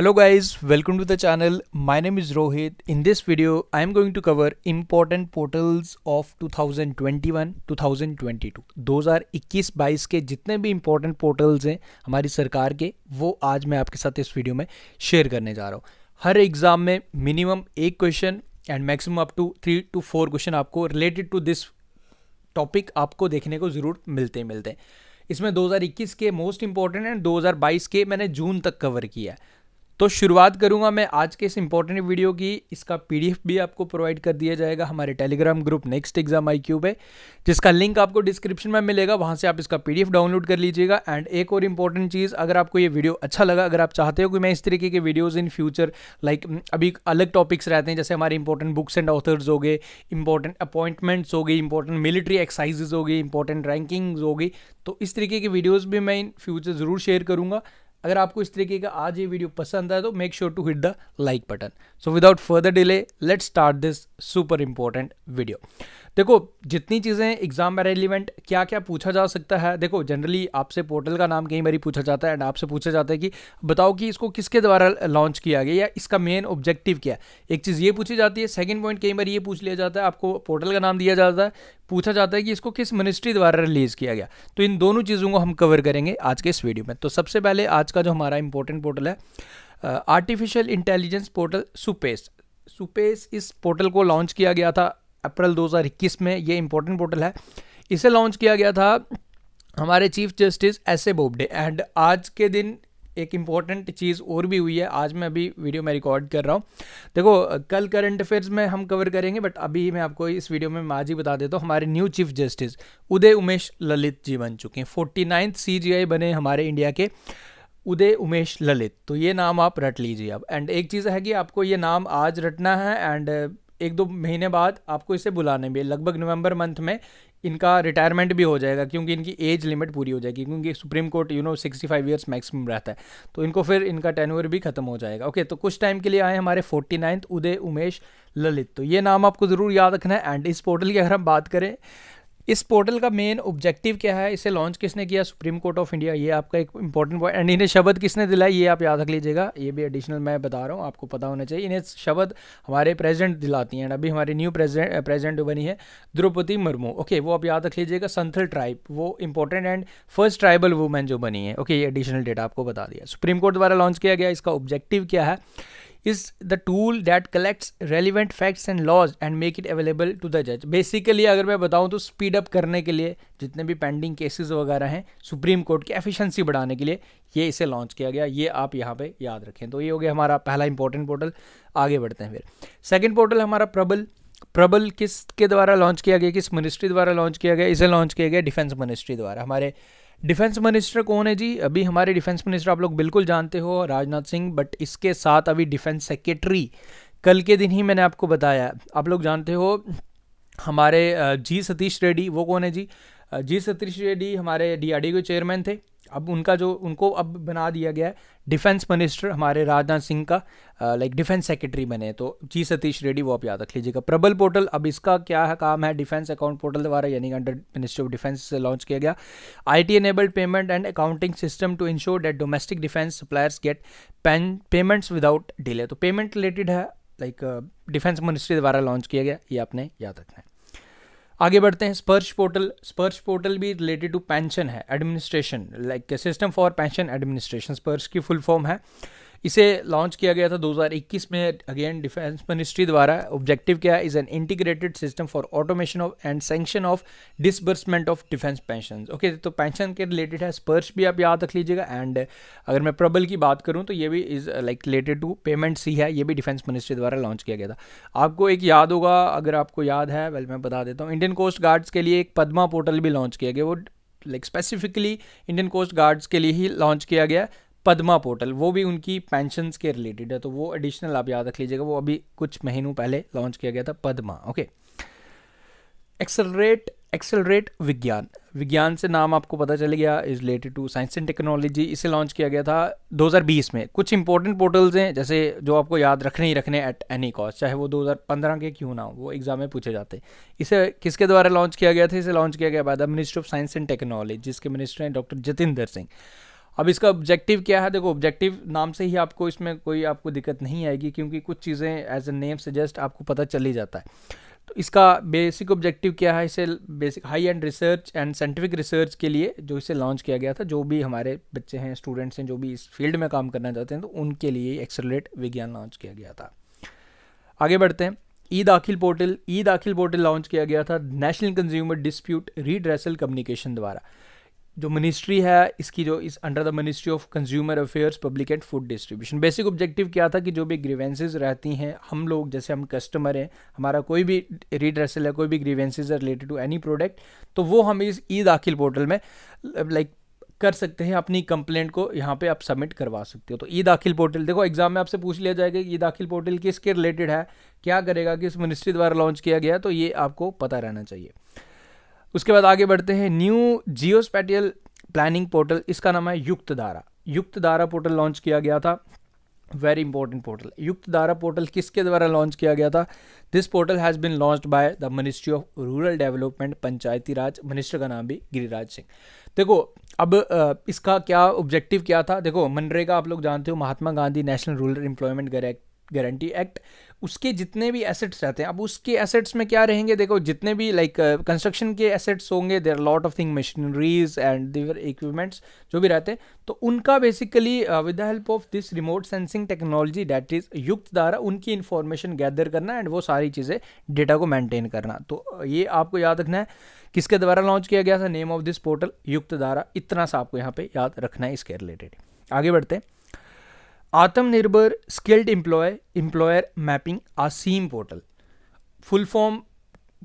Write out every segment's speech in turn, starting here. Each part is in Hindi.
Hello guys, welcome to the channel. My name is Rohit. In this video, I am going to cover important portals of 2021-2022. 2021-22 के जितने भी important portals हैं हमारी सरकार के वो आज मैं आपके साथ इस वीडियो में शेयर करने जा रहा हूँ हर एग्ज़ाम में मिनिमम एक question and maximum up to three to four question आपको रिलेटेड टू दिस टॉपिक आपको देखने को ज़रूर मिलते मिलते हैं इसमें 2021 के मोस्ट इंपॉर्टेंट एंड 2022 के मैंने जून तक कवर किया है तो शुरुआत करूंगा मैं आज के इस इंपॉर्टेंट वीडियो की इसका पीडीएफ भी आपको प्रोवाइड कर दिया जाएगा हमारे Telegram group next exam I Q पे जिसका लिंक आपको डिस्क्रिप्शन में मिलेगा वहाँ से आप इसका पीडीएफ डाउनलोड कर लीजिएगा एंड एक और इंपॉर्टेंट चीज़ अगर आपको ये वीडियो अच्छा लगा अगर आप चाहते हो कि मैं इस तरीके के वीडियोज़ इन फ्यूचर लाइक अभी अलग टॉपिक्स रहते हैं जैसे हमारे इंपॉर्टेंट बुक्स एंड ऑथर्स हो गए इंपॉर्टेंट अपॉइंटमेंट्स हो गई इंपॉर्टेंट मिलिट्री एक्सरसाइजेज हो गई इंपॉर्टेंट रैंकिंग्स होगी तो इस तरीके की वीडियोज़ भी मैं इन फ्यूचर ज़रूर शेयर करूँगा अगर आपको इस तरीके का आज ये वीडियो पसंद आए तो make sure to hit the like button so without further delay let start this super important video देखो जितनी चीज़ें एग्जाम में रेलिवेंट क्या क्या पूछा जा सकता है देखो जनरली आपसे पोर्टल का नाम कहीं बारी पूछा जाता है एंड आपसे पूछा जाता है कि बताओ कि इसको किसके द्वारा लॉन्च किया गया या इसका मेन ऑब्जेक्टिव क्या है एक चीज़ ये पूछी जाती है सेकेंड पॉइंट कई बार ये पूछ लिया जाता है आपको पोर्टल का नाम दिया जाता है पूछा जाता है कि इसको किस मिनिस्ट्री द्वारा रिलीज़ किया गया तो इन दोनों चीज़ों को हम कवर करेंगे आज के इस वीडियो में तो सबसे पहले आज का जो हमारा इंपॉर्टेंट पोर्टल है artificial intelligence portal SUPACE SUPACE इस पोर्टल को लॉन्च किया गया था अप्रैल 2021 में ये इंपॉर्टेंट पोर्टल है इसे लॉन्च किया गया था हमारे chief justice S A Bobde and आज के दिन एक इंपॉर्टेंट चीज़ और भी हुई है आज मैं अभी वीडियो में रिकॉर्ड कर रहा हूँ देखो कल करंट अफेयर्स में हम कवर करेंगे बट अभी मैं आपको इस वीडियो में माजी आज ही बता देता हूँ हमारे new chief justice Uday Umesh Lalit ji बन चुके हैं फोर्टी नाइन्थ सी बने हमारे इंडिया के उदय उमेश ललित तो ये नाम आप रट लीजिए अब एंड एक चीज़ है कि आपको ये नाम आज रटना है एंड एक दो महीने बाद आपको इसे बुलाने भी लगभग नवंबर मंथ में इनका रिटायरमेंट भी हो जाएगा क्योंकि इनकी एज लिमिट पूरी हो जाएगी क्योंकि Supreme Court you know sixty five years maximum रहता है तो इनको फिर इनका टेनवर भी खत्म हो जाएगा ओके तो कुछ टाइम के लिए आए हमारे फोर्टी नाइन्थ उदय उमेश ललित तो ये नाम आपको ज़रूर याद रखना है एंड इस पोर्टल की अगर हम बात करें इस पोर्टल का मेन ऑब्जेक्टिव क्या है इसे लॉन्च किसने किया सुप्रीम कोर्ट ऑफ इंडिया ये आपका एक इंपॉर्टेंट पॉइंट एंड इन्हें शब्द किसने दिलाया ये आप याद रख लीजिएगा ये भी एडिशनल मैं बता रहा हूँ आपको पता होना चाहिए इन्हें शब्द हमारे प्रेजिडेंट दिलाती हैं एंड अभी हमारी न्यू प्रेजिडेंट प्रेजिडेंट बनी है द्रौपदी मुर्मू ओके वो आप याद रख लीजिएगा संथल ट्राइब वो important and first tribal woman जो बनी है ओके ये एडिशनल डेटा आपको बता दिया सुप्रीम कोर्ट द्वारा लॉन्च किया गया इसका ऑब्जेक्टिव क्या है is the tool that collects relevant facts and laws and make it available to the जज बेसिकली अगर मैं बताऊँ तो स्पीड अप करने के लिए जितने भी पेंडिंग केसेस वगैरह हैं सुप्रीम कोर्ट की एफिशिएंसी बढ़ाने के लिए ये इसे लॉन्च किया गया ये आप यहाँ पे याद रखें तो ये हो गया हमारा पहला इंपॉर्टेंट पोर्टल आगे बढ़ते हैं फिर सेकेंड पोर्टल हमारा प्रबल प्रबल किस के द्वारा लॉन्च किया गया किस मिनिस्ट्री द्वारा लॉन्च किया गया इसे लॉन्च किया गया डिफेंस मिनिस्ट्री द्वारा हमारे डिफेंस मिनिस्टर कौन है जी अभी हमारे डिफेंस मिनिस्टर आप लोग बिल्कुल जानते हो राजनाथ सिंह बट इसके साथ अभी डिफेंस सेक्रेटरी कल के दिन ही मैंने आपको बताया आप लोग जानते हो हमारे जी सतीश रेड्डी वो कौन है जी जी सतीश रेड्डी हमारे डी के चेयरमैन थे अब उनका जो उनको अब बना दिया गया है डिफेंस मिनिस्टर हमारे राजनाथ सिंह का लाइक डिफेंस सेक्रेटरी बने तो जी सतीश रेड्डी वो आप याद रख लीजिएगा प्रबल पोर्टल अब इसका क्या है काम है डिफेंस अकाउंट पोर्टल द्वारा यानी अंडर मिनिस्ट्री ऑफ डिफेंस से लॉन्च किया गया I T enabled payment and accounting system to ensure that domestic defence suppliers get payments without delay तो पेमेंट रिलेटेड है लाइक डिफेंस मिनिस्ट्री द्वारा लॉन्च किया गया ये आपने याद रखना है आगे बढ़ते हैं स्पर्श पोर्टल स्पर्श पोर्टल भी रिलेटेड टू पेंशन है administration like system for pension administration Sparsh की फुल फॉर्म है इसे लॉन्च किया गया था 2021 में अगेन डिफेंस मिनिस्ट्री द्वारा ऑब्जेक्टिव क्या है is an integrated system for automation of and sanction of disbursement of defence pension okay तो पेंशन के रिलेटेड है स्पर्श भी आप याद रख लीजिएगा एंड अगर मैं प्रबल की बात करूँ तो ये भी is like related to payments ही है ये भी डिफेंस मिनिस्ट्री द्वारा लॉन्च किया गया था आपको एक याद होगा अगर आपको याद है वेल मैं बता देता हूँ इंडियन कोस्ट गार्ड्स के लिए एक पदमा पोर्टल भी लॉन्च किया गया वो like specifically Indian coast guards के लिए ही लॉन्च किया गया पद्मा पोर्टल वो भी उनकी पेंशन के रिलेटेड है तो वो एडिशनल आप याद रख लीजिएगा वो अभी कुछ महीनों पहले लॉन्च किया गया था पद्मा ओके एक्सलरेट एक्सेलरेट विज्ञान विज्ञान से नाम आपको पता चल गया is related to science and technology इसे लॉन्च किया गया था 2020 में कुछ इंपॉर्टेंट पोर्टल्स हैं जैसे जो आपको याद रखने ही रखने एट एनी कॉस्ट चाहे वो 2015 के क्यों ना हो वो एग्जाम में पूछे जाते इसे किसके द्वारा लॉन्च किया गया था इसे लॉन्च किया गया by the ministry of science and technology जिसके मिनिस्टर हैं डॉक्टर जितेंद्र सिंह अब इसका ऑब्जेक्टिव क्या है देखो ऑब्जेक्टिव नाम से ही आपको इसमें कोई आपको दिक्कत नहीं आएगी क्योंकि कुछ चीज़ें एज ए नेम सजेस्ट आपको पता चल ही जाता है तो इसका बेसिक ऑब्जेक्टिव क्या है इसे basic high and research and scientific research के लिए जो इसे लॉन्च किया गया था जो भी हमारे बच्चे हैं स्टूडेंट्स हैं जो भी इस फील्ड में काम करना चाहते हैं तो उनके लिए एक्सलेट विज्ञान लॉन्च किया गया था आगे बढ़ते हैं ई दाखिल पोर्टल ई दाखिल पोर्टल लॉन्च किया गया था national consumer dispute redressal communication द्वारा जो मिनिस्ट्री है इसकी जो इस under the ministry of consumer affairs public and food distribution basic objective क्या था कि जो भी ग्रीवेंसेज रहती हैं हम लोग जैसे हम कस्टमर हैं हमारा कोई भी रीड्रेसल है कोई भी grievances related to any product तो वो हम इस ई दाखिल पोर्टल में लाइक कर सकते हैं अपनी कंप्लेंट को यहाँ पे आप सबमिट करवा सकते हो तो ई दाखिल पोर्टल देखो एग्जाम में आपसे पूछ लिया जाएगा कि ई दाखिल पोर्टल किसके रिलेटेड है क्या करेगा किस मिनिस्ट्री द्वारा लॉन्च किया गया तो ये आपको पता रहना चाहिए उसके बाद आगे बढ़ते हैं न्यू जियोस्पैटियल प्लानिंग पोर्टल इसका नाम है युक्त धारा युक्त धारा पोर्टल लॉन्च किया गया था वेरी इंपॉर्टेंट पोर्टल युक्त धारा पोर्टल किसके द्वारा लॉन्च किया गया था this portal has been launch by the ministry of rural development Panchayati Raj minister का नाम भी गिरिराज सिंह देखो अब इसका क्या ऑब्जेक्टिव क्या था देखो मनरेगा आप लोग जानते हो Mahatma Gandhi national rural employment guarantee act उसके जितने भी एसेट्स रहते हैं अब उसके एसेट्स में क्या रहेंगे देखो जितने भी लाइक कंस्ट्रक्शन uh, के एसेट्स होंगे there lot of thing machineries and their equipments जो भी रहते हैं तो उनका basically with the help of this remote sensing technology that is युक्त द्वारा उनकी इन्फॉर्मेशन गैदर करना एंड वो सारी चीज़ें डेटा को मेंटेन करना तो uh, ये आपको याद रखना है किसके द्वारा लॉन्च किया गया था नेम ऑफ दिस पोर्टल युक्त द्वारा इतना सा आपको यहाँ पे याद रखना है इसके रिलेटेड आगे बढ़ते हैं Aatmanirbhar skilled employ employer mapping Aseem portal full form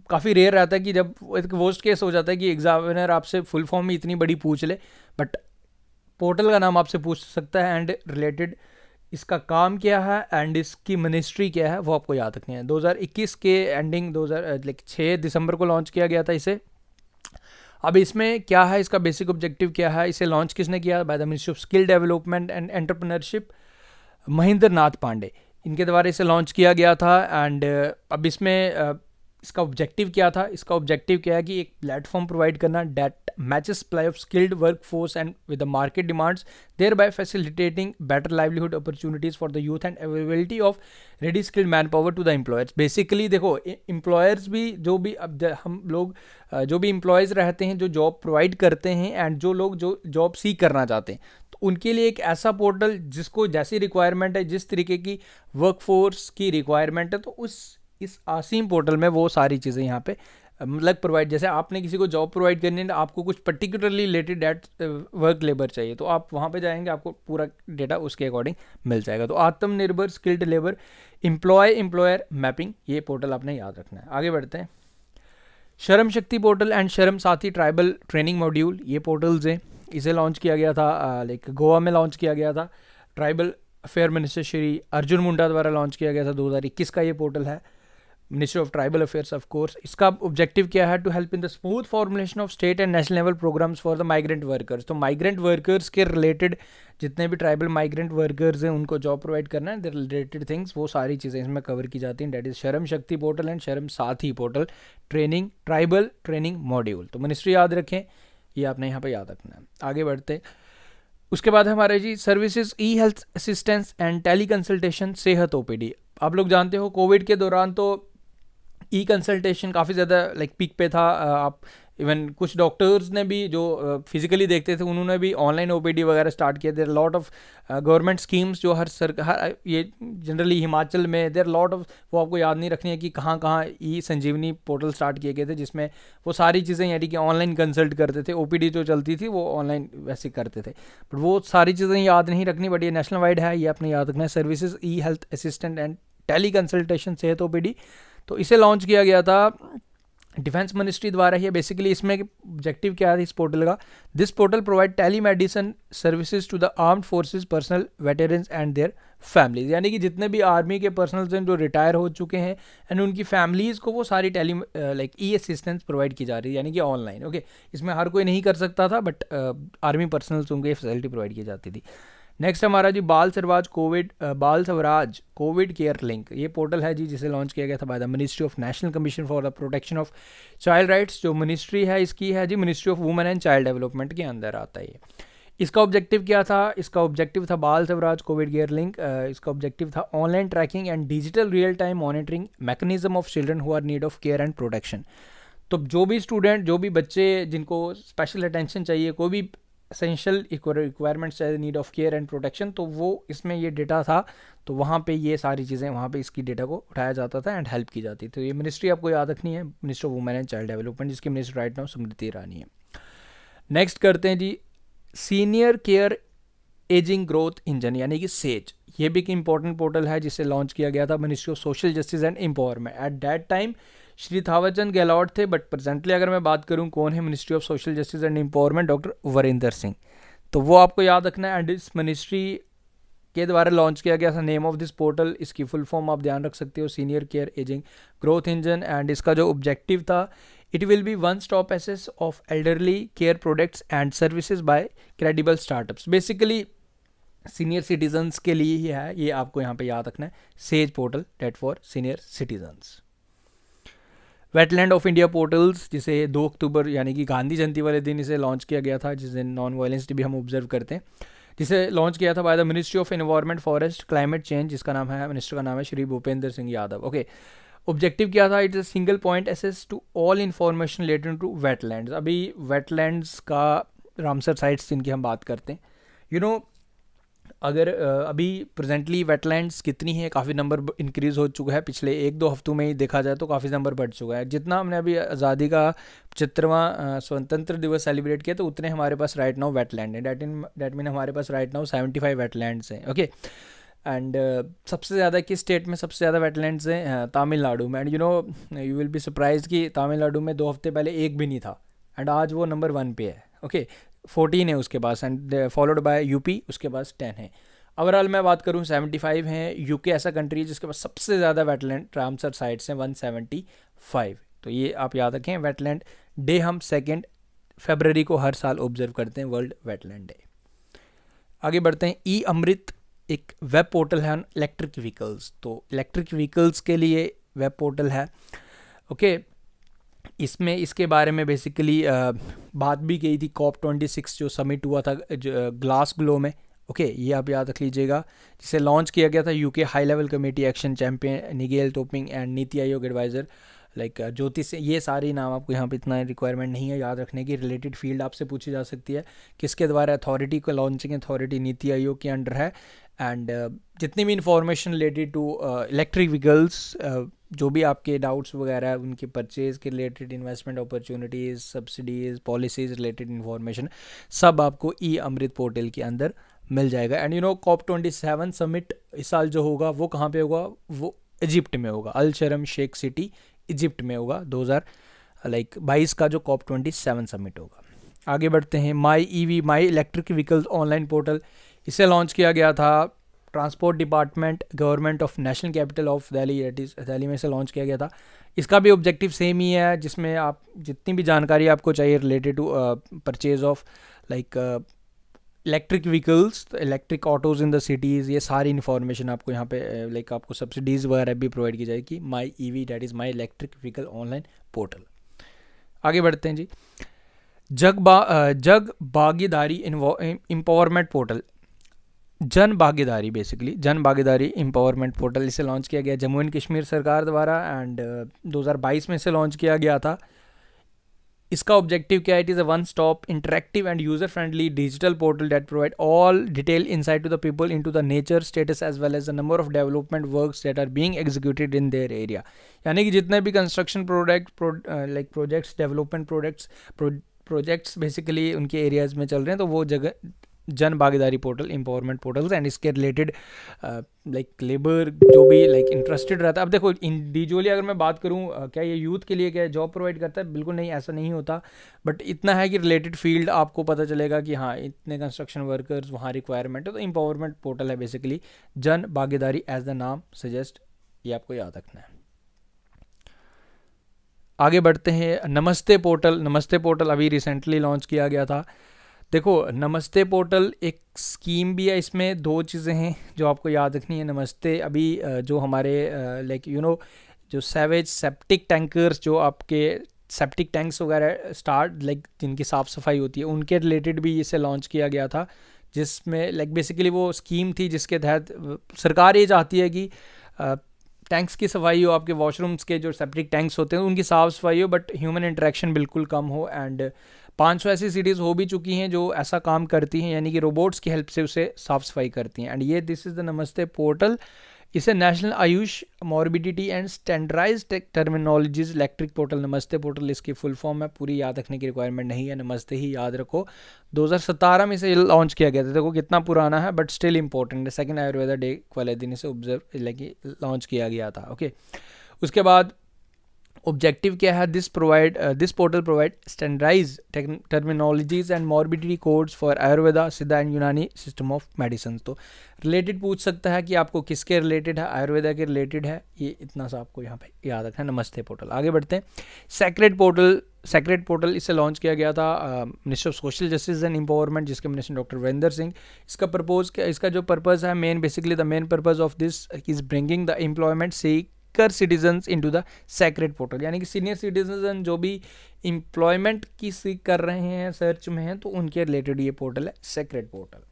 काफ़ी रेयर रहता है कि जब एक वोस्ट केस हो जाता है कि एग्जामिनर आपसे फुल फॉर्म में इतनी बड़ी पूछ ले बट पोर्टल का नाम आपसे पूछ सकता है एंड रिलेटेड इसका काम क्या है एंड इसकी मिनिस्ट्री क्या है वो आपको याद रखनी है 2021 के एंडिंग 2000 लाइक छः दिसंबर को लॉन्च किया गया था इसे अब इसमें क्या है इसका बेसिक ऑब्जेक्टिव क्या है इसे लॉन्च किसने किया by the ministry of skill development and entrepreneurship Mahendra Nath Pandey इनके द्वारा इसे लॉन्च किया गया था एंड अब इसमें इसका ऑब्जेक्टिव क्या था इसका ऑब्जेक्टिव क्या है कि एक प्लेटफॉर्म प्रोवाइड करना that match supply of skilled workforce and with the market demands thereby facilitating better livelihood opportunities for the youth and availability of ready skilled manpower to the employers basically देखो एम्प्लॉयर्स भी जो भी अब हम लोग जो भी एम्प्लॉयज़ रहते हैं जो जॉब प्रोवाइड करते हैं एंड जो लोग जो जॉब सीख करना चाहते हैं तो उनके लिए एक ऐसा पोर्टल जिसको जैसी रिक्वायरमेंट है जिस तरीके की वर्कफोर्स की रिक्वायरमेंट है तो उस इस आसीम पोर्टल में वो सारी चीज़ें यहाँ पे मतलब प्रोवाइड जैसे आपने किसी को जॉब प्रोवाइड करनी है आपको कुछ particularly related that work labour चाहिए तो आप वहाँ पे जाएंगे आपको पूरा डेटा उसके अकॉर्डिंग मिल जाएगा तो Aatmanirbhar skilled labour employ employer mapping ये पोर्टल आपने याद रखना है आगे बढ़ते हैं शर्म शक्ति portal and Shram Saathi tribal training module ये पोर्टल्स हैं इसे लॉन्च किया गया था लाइक गोवा में लॉन्च किया गया था tribal affair minister Shri Arjun Munda द्वारा लॉन्च किया गया था 2021 का ये पोर्टल है ministry of tribal affairs of course इसका ऑब्जेक्टिव क्या है to help in the smooth formulation of state and national level programmes for the migrant workers तो माइग्रेंट वर्कर्स के रिलेटेड जितने भी ट्राइबल माइग्रेंट वर्कर्स हैं उनको जॉब प्रोवाइड करना है रिलेटेड थिंग्स वो सारी चीज़ें इसमें कवर की जाती हैं डेट इज़ शर्म शक्ति portal and Shram Sathi portal training tribal training module तो मिनिस्ट्री याद रखें ये आपने यहाँ पर याद रखना है आगे बढ़ते उसके बाद हमारे जी services e health assistance and teleconsultation Sehat OPD आप लोग जानते हो कोविड के दौरान तो ई कंसल्टेशन काफ़ी ज़्यादा लाइक पिक पे था आप इवन कुछ डॉक्टर्स ने भी जो फिजिकली देखते थे उन्होंने भी ऑनलाइन ओ वगैरह स्टार्ट किया there lot of government schemes जो हर सरकार ये जनरली हिमाचल में देर लॉट ऑफ वो आपको याद नहीं रखनी है कि कहाँ कहाँ ई संजीवनी पोर्टल स्टार्ट किए गए थे जिसमें वो सारी चीज़ें यानी कि ऑनलाइन कंसल्ट करते थे ओ जो चलती थी वो ऑनलाइन वैसे करते थे बट वो सारी चीज़ें याद नहीं रखनी बट ये नेशनल वाइड है ये आपने याद रखना है services e health assistant and teleconsultation Sehat ओ तो इसे लॉन्च किया गया था डिफेंस मिनिस्ट्री द्वारा ही बेसिकली इसमें ऑब्जेक्टिव क्या है इस पोर्टल का this portal provide telemedicine services to the armed forces personnel veteran and their families यानी कि जितने भी आर्मी के पर्सनल्स हैं जो रिटायर हो चुके हैं एंड उनकी फैमिलीज़ को वो सारी tele like e assistance provide की जा रही है यानी कि ऑनलाइन ओके इसमें हर कोई नहीं कर सकता था बट आर्मी पर्सनल्स उनको ये फैसिलिटी प्रोवाइड की जाती थी नेक्स्ट हमारा जी बाल Swaraj COVID Bal Swaraj COVID care link ये पोर्टल है जी जिसे लॉन्च किया गया था by the ministry of national commission for the protection of child rights जो मिनिस्ट्री है इसकी है जी ministry of women and child development के अंदर आता है ये इसका ऑब्जेक्टिव क्या था इसका ऑब्जेक्टिव था Bal Swaraj COVID care link इसका ऑब्जेक्टिव था online tracking and digital real time monitoring mechanism of children who are need of care and protection तो जो भी स्टूडेंट जो भी बच्चे जिनको स्पेशल अटेंशन चाहिए कोई भी essential requirements as need of care and protection तो वो इसमें ये डेटा था तो वहाँ पे ये सारी चीज़ें वहाँ पे इसकी डेटा को उठाया जाता था एंड हेल्प की जाती थी तो ये मिनिस्ट्री आपको याद रखनी है minister of women and child development जिसकी minister right now Smriti Irani है नेक्स्ट करते हैं जी senior care ageing growth engine यानी कि सेज ये भी एक इंपॉर्टेंट पोर्टल है जिसे लॉन्च किया गया था ministry of social justice and empowerment at that time Shri Thaawarchand Gehlot थे बट प्रेजेंटली अगर मैं बात करूँ कौन है ministry of social justice and empowerment doctor Virendra Singh तो वो आपको याद रखना है एंड इस मिनिस्ट्री के द्वारा लॉन्च किया गया था नेम ऑफ दिस पोर्टल इसकी फुल फॉर्म आप ध्यान रख सकते हो senior care ageing growth engine and इसका जो ऑब्जेक्टिव था it will be one stop access of elderly care products and services by credible startups basically senior citizens के लिए ही है ये आपको यहाँ पे याद रखना है SAGE portal that for senior citizens wetland of India portals जिसे दो अक्टूबर यानी कि गांधी जयंती वाले दिन इसे लॉन्च किया गया था जिस दिन नॉन वायलेंस डे भी हम ऑब्जर्व करते हैं जिसे लॉन्च किया था by the ministry of environment forest climate change जिसका नाम है मिनिस्टर का नाम है श्री भूपेंद्र सिंह यादव ओके ऑब्जेक्टिव क्या था it's a single point access to all information related to wetland अभी वेटलैंड्स का रामसर साइट्स जिनकी हम बात करते हैं यू you नो know, अगर अभी प्रेजेंटली वेटलैंड्स कितनी है काफ़ी नंबर इंक्रीज़ हो चुका है पिछले एक दो हफ्तों में ही देखा जाए तो काफ़ी नंबर बढ़ चुका है जितना हमने अभी आज़ादी का पचहत्तरवां स्वतंत्र दिवस सेलिब्रेट किया तो उतने हमारे पास राइट नाउ वेटलैंड है डैट इन डैट मीन हमारे पास right now seventy five wetlands हैं ओके एंड uh, सबसे ज़्यादा किस स्टेट में सबसे ज़्यादा वेटलैंड्स हैं तमिलनाडु में and you know you will be surprise कि तमिलनाडु में दो हफ्ते पहले एक भी नहीं था एंड आज वो नंबर वन पे है ओके okay, फोर्टीन है उसके पास एंड फॉलोड बाय यूपी उसके पास टेन है ओवरऑल मैं बात करूँ सेवेंटी फाइव है यूके ऐसा कंट्री है जिसके पास सबसे ज़्यादा वेटलैंड रामसर साइट्स हैं वन सेवेंटी फाइव तो ये आप याद रखें वेटलैंड डे हम सेकेंड फेबररी को हर साल ऑब्जर्व करते हैं वर्ल्ड वेटलैंड डे आगे बढ़ते हैं ई अमृत एक वेब पोर्टल है इलेक्ट्रिक व्हीकल्स तो इलेक्ट्रिक व्हीकल्स के लिए वेब पोर्टल है ओके okay, इसमें इसके बारे में बेसिकली बात भी की थी कॉप ट्वेंटी सिक्स जो समिट हुआ था ग्लास ग्लो में ओके okay, ये आप याद रख लीजिएगा जिसे लॉन्च किया गया था UK high level committee action champion Nigel Topping and NITI Aayog adviser like ज्योतिष ये सारे नाम आपको यहाँ पे इतना रिक्वायरमेंट नहीं है याद रखने की रिलेटेड फील्ड आपसे पूछी जा सकती है किसके द्वारा अथॉरिटी को लॉन्चिंग अथॉरिटी नीति आयोग के अंडर है एंड uh, जितनी भी information related to electric vehicles जो भी आपके डाउट्स वगैरह उनके परचेज़ के related investment opportunities subsidies policies related information सब आपको ई अमृत पोर्टल के अंदर मिल जाएगा and you know COP twenty seven summit इस साल जो होगा वो कहाँ पे होगा वो इजिप्ट में होगा अल शरम शेख सिटी इजिप्ट में होगा हज़ार लाइक uh, बाईस का जो कॉप ट्वेंटी सेवन समिट होगा आगे बढ़ते हैं my E V my electric vehicles online portal इसे लॉन्च किया गया था transport department government of national capital of Delhi that is Delhi में इसे लॉन्च किया गया था इसका भी ऑब्जेक्टिव सेम ही है जिसमें आप जितनी भी जानकारी आपको चाहिए related to purchase of like electric vehicles electric autos in the cities ये सारी इन्फॉर्मेशन आपको यहाँ पे लाइक uh, आपको सब्सिडीज़ वगैरह भी प्रोवाइड की जाएगी my E V that is my electric vehicle online portal आगे बढ़ते हैं जी जग बा जग भागीदारी इम्पावरमेंट पोर्टल जन भागीदारी बेसिकली जन भागीदारी एम्पावरमेंट पोर्टल इसे लॉन्च किया गया जम्मू एंड कश्मीर सरकार द्वारा एंड 2022 uh, में इसे लॉन्च किया गया था इसका ऑब्जेक्टिव क्या है it is a one stop interactive and user friendly digital portal that provide all detail side to the people in to the nature status as well as the number of development work that are being executed in their area यानी कि जितने भी construction product like projects development products projects basically उनके एरियाज में चल रहे हैं तो वो जगह Jan Bhagidari portal empowerment portals and इसके रिलेटेड लाइक लेबर जो भी लाइक like, इंटरेस्टेड रहता है अब देखो इंडिविजुअली अगर मैं बात करूँ uh, क्या ये यूथ के लिए क्या जॉब प्रोवाइड करता है बिल्कुल नहीं ऐसा नहीं होता बट इतना है कि रिलेटेड फील्ड आपको पता चलेगा कि हाँ इतने कंस्ट्रक्शन वर्कर्स वहाँ रिक्वायरमेंट है तो एम्पावरमेंट पोर्टल है बेसिकली जन भागीदारी एज द नाम सजेस्ट ये आपको याद रखना है आगे बढ़ते हैं नमस्ते पोर्टल नमस्ते पोर्टल अभी रिसेंटली लॉन्च किया गया था देखो नमस्ते पोर्टल एक स्कीम भी है इसमें दो चीज़ें हैं जो आपको याद रखनी है नमस्ते अभी जो हमारे लाइक यू नो जो सेवेज सेप्टिक टैंकर्स जो आपके सेप्टिक टैंक्स वगैरह स्टार्ट लाइक जिनकी साफ़ सफाई होती है उनके रिलेटेड भी इसे लॉन्च किया गया था जिसमें लाइक बेसिकली वो स्कीम थी जिसके तहत सरकार ये चाहती है कि टैंक्स की सफाई हो आपके वॉशरूम्स के जो सेप्टिक टैंक्स होते हैं उनकी साफ़ सफाई हो बट ह्यूमन इंट्रैक्शन बिल्कुल कम हो एंड 500 ऐसी सिटीज़ हो भी चुकी हैं जो ऐसा काम करती हैं यानी कि रोबोट्स की हेल्प से उसे साफ सफाई करती हैं एंड ये this is the Namaste portal इसे national Ayush morbidity and standardised terminologies electric portal Namaste portal इसकी फुल फॉर्म है पूरी याद रखने की रिक्वायरमेंट नहीं है नमस्ते ही याद रखो 2017 में इसे लॉन्च किया गया था देखो कितना पुराना है बट स्टिल इंपॉर्टेंट है सेकेंड आयुर्वेदा डे वाले दिन इसे ऑब्जर्व लॉन्च किया गया था ओके okay? उसके बाद ऑब्जेक्टिव क्या है this provide this portal provide standardised terminologies and morbidity codes for Ayurveda Siddha and Unani system of medicine तो रिलेटेड पूछ सकता है कि आपको किसके रिलेटेड है आयुर्वेदा के रिलेटेड है ये इतना सा आपको यहाँ पे याद रखना है नमस्ते पोर्टल आगे बढ़ते हैं सेक्रेट पोर्टल सेक्रेट पोर्टल इसे लॉन्च किया गया था minister of social justice and empowerment जिसके मिनिस्टर डॉक्टर वरिंदर सिंह इसका प्रपोज इसका जो पर्पज़ है main basically the main purpose of this is bringing the employment seek seeker citizen in to the SACRED portal यानी कि सीनियर सिटीजन जो भी एम्प्लॉयमेंट की सीख कर रहे हैं सर्च में हैं तो उनके रिलेटेड ये पोर्टल है सेक्रेट पोर्टल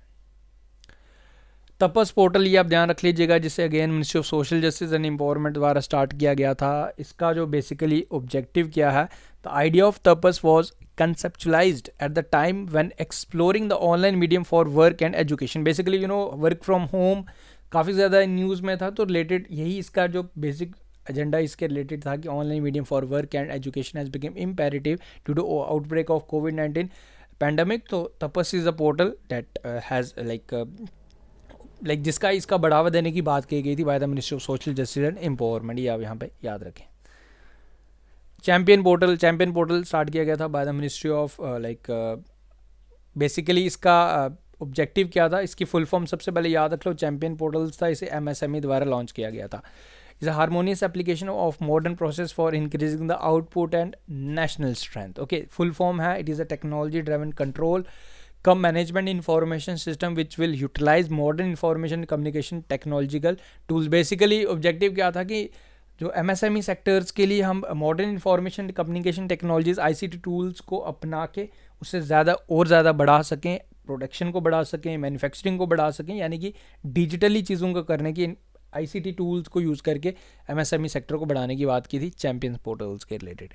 तपस पोर्टल ये आप ध्यान रख लीजिएगा जिसे again ministry of social justice and empowerment द्वारा स्टार्ट किया गया था इसका जो बेसिकली ऑब्जेक्टिव क्या है the idea of Tapas was conceptualise at the time when exploring the online medium for work and education basically you know work from home काफ़ी ज़्यादा न्यूज़ में था तो रिलेटेड यही इसका जो बेसिक एजेंडा इसके रिलेटेड था कि online medium for work and education has became imperative due to outbreak of COVID nineteen pandemic तो Tapas is a portal that has like like जिसका इसका बढ़ावा देने की बात की गई थी by the ministry of social justice and empowerment ये आप यहाँ पर याद रखें champion portal champion portal start किया गया था by the ministry of like basically इसका uh, ऑब्जेक्टिव क्या था इसकी फुल फॉर्म सबसे पहले याद रख लो चैंपियन पोर्टल्स था इसे एमएसएमई e द्वारा लॉन्च किया गया था is a harmonious application of modern process for increasing the output and national strength okay full form है it is a technology driven control cum management information system which will utilise modern information communication technological tools basically objective क्या था कि जो M S M E sectors के लिए हम modern information communication technologies I C T tools को अपना के उसे ज़्यादा और ज़्यादा बढ़ा सकें प्रोडक्शन को बढ़ा सकें मैन्युफैक्चरिंग को बढ़ा सकें यानी कि डिजिटली चीज़ों का करने की आईसीटी टूल्स को यूज़ करके एमएसएमई सेक्टर e को बढ़ाने की बात की थी चैम्पियंस पोर्टल्स के रिलेटेड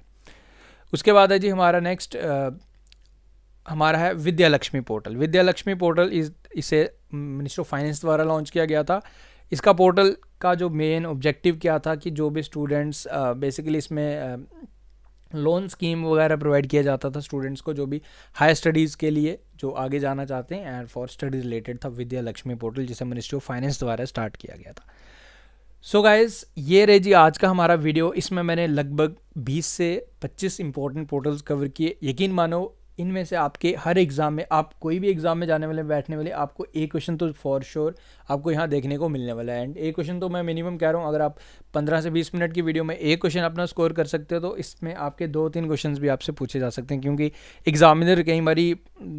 उसके बाद है जी हमारा नेक्स्ट हमारा है विद्यालक्ष्मी पोर्टल विद्यालक्ष्मी पोर्टल इस इसे मिनिस्ट्री ऑफ फाइनेंस द्वारा लॉन्च किया गया था इसका पोर्टल का जो मेन ऑब्जेक्टिव क्या था कि जो भी स्टूडेंट्स बेसिकली इसमें लोन स्कीम वगैरह प्रोवाइड किया जाता था स्टूडेंट्स को जो भी हायर स्टडीज़ के लिए जो आगे जाना चाहते हैं एंड फॉर स्टडी रिलेटेड था विद्या लक्ष्मी पोर्टल जिसे मिनिस्ट्री ऑफ फाइनेंस द्वारा स्टार्ट किया गया था सो so गाइज ये रहे जी आज का हमारा वीडियो इसमें मैंने लगभग 20 से 25 इंपॉर्टेंट पोर्टल्स कवर किए यकीन मानो इनमें से आपके हर एग्ज़ाम में आप कोई भी एग्ज़ाम में जाने वाले बैठने वाले आपको एक क्वेश्चन तो फॉर श्योर आपको यहाँ देखने को मिलने वाला है एंड एक क्वेश्चन तो मैं मिनिमम कह रहा हूँ अगर आप पंद्रह से बीस मिनट की वीडियो में एक क्वेश्चन अपना स्कोर कर सकते हो तो इसमें आपके दो तीन क्वेश्चन भी आपसे पूछे जा सकते हैं क्योंकि एग्जामिनर कई बारी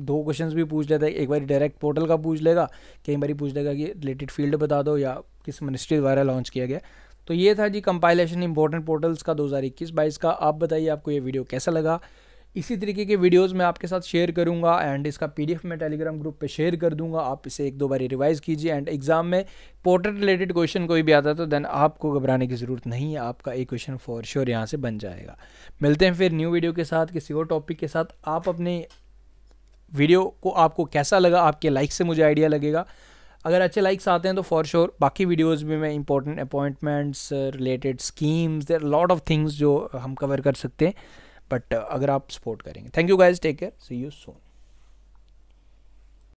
दो क्वेश्चन भी पूछ लेता है एक बार डायरेक्ट पोर्टल का पूछ लेगा कई बारी पूछ लेगा कि रिलेटेड फील्ड बता दो या किस मिनिस्ट्री द्वारा लॉन्च किया गया तो ये था जी कंपाइलेशन इंपॉर्टेंट पोर्टल्स का 2021-22 का आप बताइए आपको ये वीडियो कैसा लगा इसी तरीके के वीडियोस मैं आपके साथ शेयर करूंगा एंड इसका पीडीएफ मैं टेलीग्राम ग्रुप पे शेयर कर दूंगा आप इसे एक दो बार रिवाइज़ कीजिए एंड एग्ज़ाम में पोर्ट्रेट रिलेटेड क्वेश्चन कोई भी आता है तो देन आपको घबराने की ज़रूरत नहीं है आपका एक क्वेश्चन फॉर श्योर यहाँ से बन जाएगा मिलते हैं फिर न्यू वीडियो के साथ किसी और टॉपिक के साथ आप अपने वीडियो को आपको कैसा लगा आपके लाइक से मुझे आइडिया लगेगा अगर अच्छे लाइक्स आते हैं तो फॉर श्योर sure, बाकी वीडियोस भी मैं important appointments related schemes there lot of things जो हम कवर कर सकते हैं बट अगर आप सपोर्ट करेंगे thank you guys take care see you Son